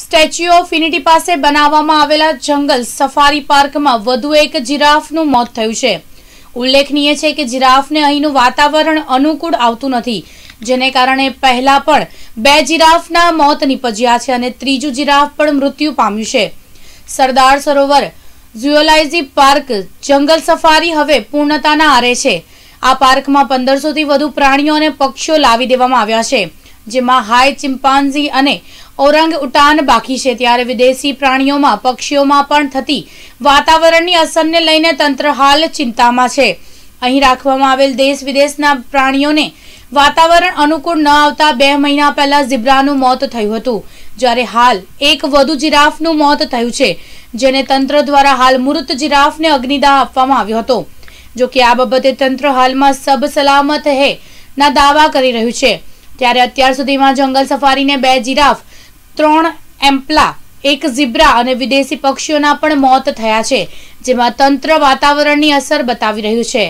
statue of unity પાસે બનાવવામાં આવેલા જંગલ સફારી પાર્કમાં વધુ એક જિરાફનું મોત થયું છે ઉલ્લેખનીય છે કે જિરાફને અહીંનું વાતાવરણ અનુકૂળ આવતું નથી જેને કારણે પહેલા પણ બે જિરાફના મોત નીપજ્યા છે અને ત્રીજું જિરાફ પણ મૃત્યુ પામ્યું છે સરદાર સરોવર ઝુઓલાઇઝી પાર્ક જંગલ સફારી હવે પૂર્ણતાના આરે છે આ પાર્કમાં પંદરસોથી વધુ પ્રાણીઓ અને પક્ષીઓ લાવી દેવામાં આવ્યા છે જેમાં હાય ચિમ્પાન્ઝી અને ઓરંગ ઉટાન બાકી છે ત્યારે વિદેશી પ્રાણીઓમાં પક્ષીઓમાં પણ થતી વાતાવરણની અસરને લઈને તંત્ર હાલ ચિંતામાં છે અહીં રાખવામાં આવેલ દેશ વિદેશના પ્રાણીઓને વાતાવરણ અનુકૂળ ન આવતા બે મહિના પહેલા ઝીબ્રાનું મોત થયું હતું જ્યારે હાલ એક વધુ જિરાફનું મોત થયું છે જેને તંત્ર દ્વારા હાલ મૃત જિરાફને અગ્નિદાહ આપવામાં આવ્યો હતો જોકે આ બાબતે તંત્ર હાલમાં સબ સલામત હે ના દાવા કરી રહ્યું છે ત્યારે અત્યાર સુધીમાં જંગલ સફારીને બે જીરાફ ત્રણ એમ્પલા એક ઝીબ્રા અને વિદેશી પક્ષીઓના પણ મોત થયા છે જેમાં તંત્ર વાતાવરણની અસર બતાવી રહ્યું છે